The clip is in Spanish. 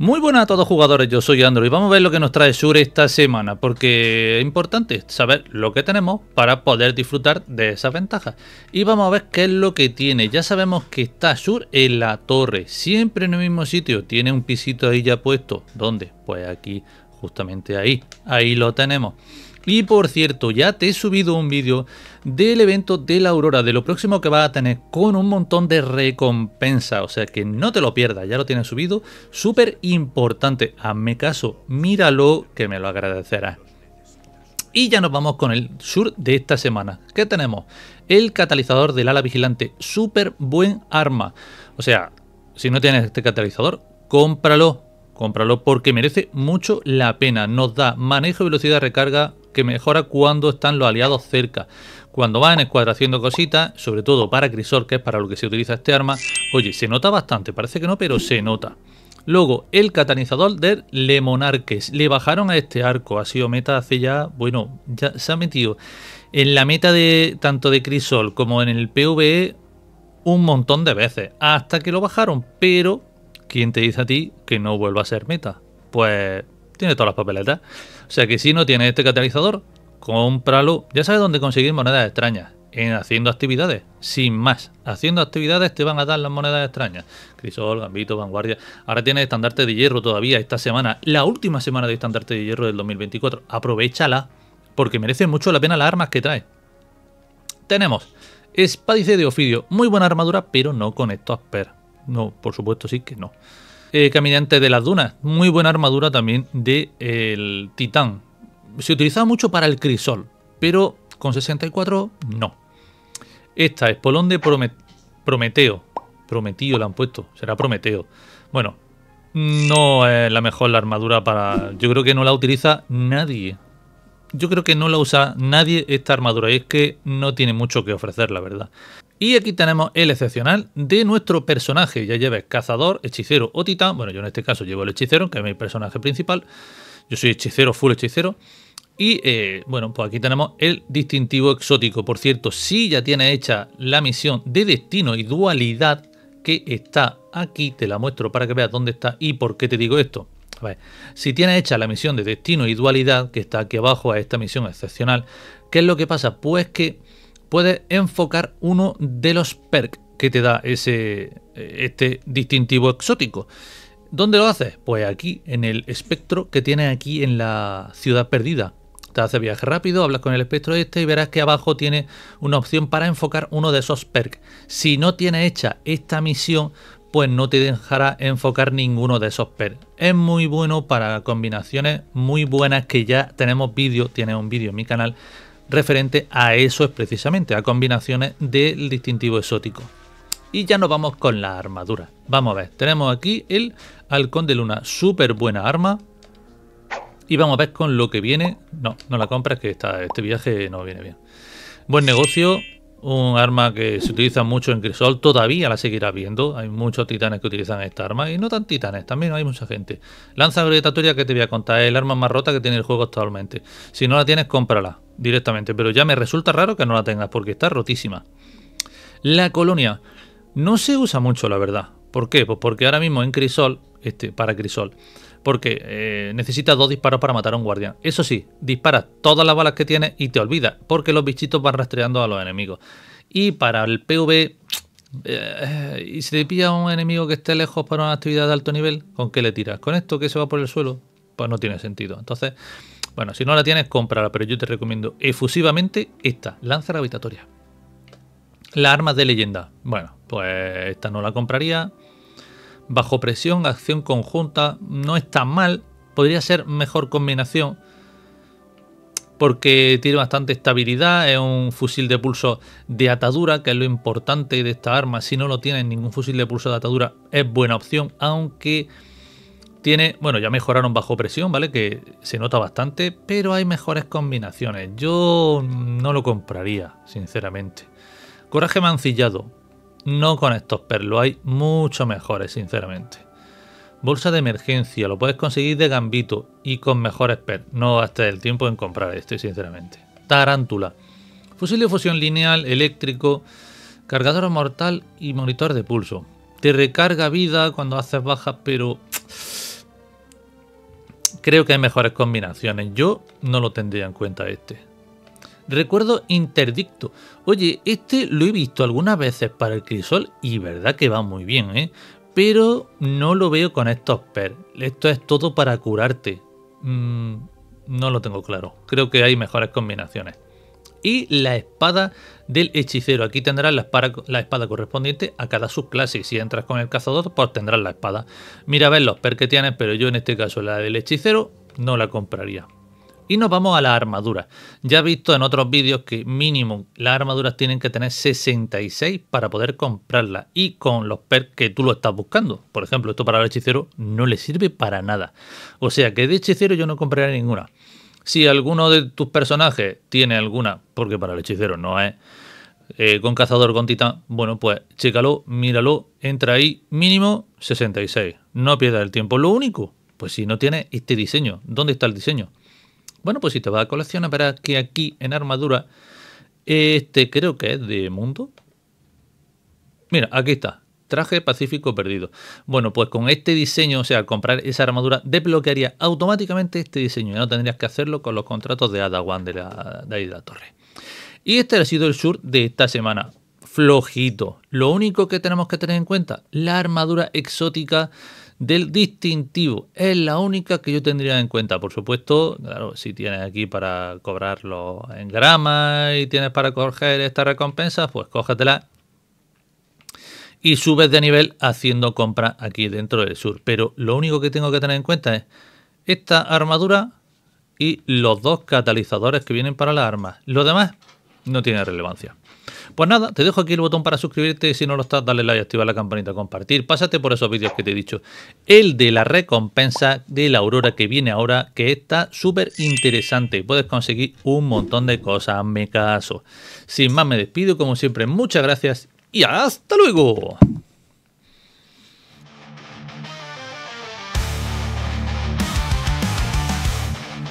Muy buenas a todos jugadores, yo soy y Vamos a ver lo que nos trae Sur esta semana, porque es importante saber lo que tenemos para poder disfrutar de esas ventajas. Y vamos a ver qué es lo que tiene. Ya sabemos que está Sur en la torre, siempre en el mismo sitio. Tiene un pisito ahí ya puesto. ¿Dónde? Pues aquí, justamente ahí. Ahí lo tenemos. Y por cierto, ya te he subido un vídeo del evento de la Aurora, de lo próximo que va a tener, con un montón de recompensa. O sea que no te lo pierdas, ya lo tienes subido. Súper importante, hazme caso, míralo, que me lo agradecerás. Y ya nos vamos con el sur de esta semana. ¿Qué tenemos? El catalizador del ala vigilante, súper buen arma. O sea, si no tienes este catalizador, cómpralo, cómpralo porque merece mucho la pena. Nos da manejo y velocidad de recarga que mejora cuando están los aliados cerca. Cuando va en escuadra haciendo cositas, sobre todo para crisol que es para lo que se utiliza este arma, oye, se nota bastante, parece que no, pero se nota. Luego, el catalizador del Lemonarques. Le bajaron a este arco. Ha sido meta hace ya. Bueno, ya se ha metido en la meta de tanto de Crisol como en el PvE un montón de veces. Hasta que lo bajaron. Pero ¿quién te dice a ti que no vuelva a ser meta? Pues tiene todas las papeletas. O sea que si no tienes este catalizador, cómpralo. Ya sabes dónde conseguir monedas extrañas. En haciendo actividades, sin más. Haciendo actividades te van a dar las monedas extrañas. Crisol, Gambito, Vanguardia. Ahora tienes estandarte de hierro todavía esta semana. La última semana de estandarte de hierro del 2024. Aprovechala. Porque merece mucho la pena las armas que trae. Tenemos Espádice de Ofidio. Muy buena armadura, pero no con estos per. No, por supuesto sí que no. Eh, caminante de las Dunas, muy buena armadura también de, el Titán. Se utilizaba mucho para el crisol, pero con 64 no. Esta, Espolón de Prometeo. prometido la han puesto, será Prometeo. Bueno, no es la mejor la armadura para... Yo creo que no la utiliza nadie. Yo creo que no la usa nadie esta armadura y es que no tiene mucho que ofrecer, la verdad. Y aquí tenemos el excepcional de nuestro personaje, ya lleves cazador, hechicero o titán. Bueno, yo en este caso llevo el hechicero, que es mi personaje principal. Yo soy hechicero, full hechicero. Y eh, bueno, pues aquí tenemos el distintivo exótico. Por cierto, si ya tiene hecha la misión de destino y dualidad que está aquí, te la muestro para que veas dónde está y por qué te digo esto. si tiene hecha la misión de destino y dualidad, que está aquí abajo a esta misión excepcional, ¿qué es lo que pasa? Pues que puedes enfocar uno de los perks que te da ese, eh, este distintivo exótico. ¿Dónde lo haces? Pues aquí, en el espectro que tienes aquí en la ciudad perdida. Te hace viaje rápido, hablas con el espectro este y verás que abajo tiene una opción para enfocar uno de esos perks. Si no tienes hecha esta misión, pues no te dejará enfocar ninguno de esos perks. Es muy bueno para combinaciones muy buenas que ya tenemos vídeo, tiene un vídeo en mi canal referente a eso es precisamente, a combinaciones del distintivo exótico. Y ya nos vamos con la armadura. Vamos a ver, tenemos aquí el halcón de luna, súper buena arma. Y vamos a ver con lo que viene. No, no la compras que está este viaje no viene bien. Buen negocio, un arma que se utiliza mucho en Crisol, todavía la seguirás viendo. Hay muchos titanes que utilizan esta arma, y no tan titanes, también hay mucha gente. Lanza gravitatoria que te voy a contar, es el arma más rota que tiene el juego actualmente. Si no la tienes, cómprala directamente, pero ya me resulta raro que no la tengas porque está rotísima. La colonia no se usa mucho, la verdad. ¿Por qué? Pues porque ahora mismo en Crisol, este, para Crisol, porque eh, necesitas dos disparos para matar a un guardián. Eso sí, disparas todas las balas que tienes y te olvidas, porque los bichitos van rastreando a los enemigos. Y para el PV, eh, eh, y si te pilla un enemigo que esté lejos para una actividad de alto nivel, ¿con qué le tiras? ¿Con esto que se va por el suelo? Pues no tiene sentido. Entonces, bueno, si no la tienes, cómprala, pero yo te recomiendo efusivamente esta, lanza gravitatoria. la arma de leyenda. Bueno, pues esta no la compraría bajo presión, acción conjunta, no está mal, podría ser mejor combinación porque tiene bastante estabilidad, es un fusil de pulso de atadura, que es lo importante de esta arma, si no lo tienen ningún fusil de pulso de atadura es buena opción, aunque tiene, bueno, ya mejoraron bajo presión, ¿vale? Que se nota bastante, pero hay mejores combinaciones. Yo no lo compraría, sinceramente. Coraje mancillado, no con estos perlos, hay mucho mejores, sinceramente. Bolsa de emergencia, lo puedes conseguir de gambito y con mejores perros. No hasta el tiempo en comprar este, sinceramente. Tarántula. Fusil de fusión lineal, eléctrico, cargador mortal y monitor de pulso. Te recarga vida cuando haces bajas, pero creo que hay mejores combinaciones. Yo no lo tendría en cuenta este. Recuerdo interdicto. Oye, este lo he visto algunas veces para el crisol y verdad que va muy bien, ¿eh? Pero no lo veo con estos per. Esto es todo para curarte. Mm, no lo tengo claro. Creo que hay mejores combinaciones. Y la espada del hechicero. Aquí tendrás la, la espada, correspondiente a cada subclase. Si entras con el cazador, pues tendrás la espada. Mira a ver los per que tienes, pero yo en este caso la del hechicero no la compraría. Y nos vamos a la armadura. Ya he visto en otros vídeos que mínimo las armaduras tienen que tener 66 para poder comprarlas y con los perks que tú lo estás buscando. Por ejemplo, esto para el hechicero no le sirve para nada. O sea que de hechicero yo no compraré ninguna. Si alguno de tus personajes tiene alguna, porque para el hechicero no es... Eh, con cazador, con titán, bueno, pues chécalo, míralo, entra ahí, mínimo 66. No pierdas el tiempo. Lo único, pues si no tiene este diseño, ¿dónde está el diseño? Bueno, pues si te vas a coleccionar, verás que aquí en armadura, este creo que es de mundo. Mira, aquí está. Traje Pacífico Perdido. Bueno, pues con este diseño, o sea, al comprar esa armadura, desbloquearía automáticamente este diseño. Ya no tendrías que hacerlo con los contratos de Adawan de, la, de de la torre. Y este ha sido el sur de esta semana. Flojito. Lo único que tenemos que tener en cuenta, la armadura exótica del distintivo. Es la única que yo tendría en cuenta. Por supuesto, claro, si tienes aquí para cobrarlo en grama y tienes para coger esta recompensa pues cógetela y subes de nivel haciendo compra aquí dentro del sur. Pero lo único que tengo que tener en cuenta es esta armadura y los dos catalizadores que vienen para las armas. Lo demás no tiene relevancia. Pues nada, te dejo aquí el botón para suscribirte. Si no lo estás, dale like, activa la campanita, compartir. Pásate por esos vídeos que te he dicho. El de la recompensa de la aurora que viene ahora, que está súper interesante. Puedes conseguir un montón de cosas, me caso. Sin más, me despido. Como siempre, muchas gracias y hasta luego.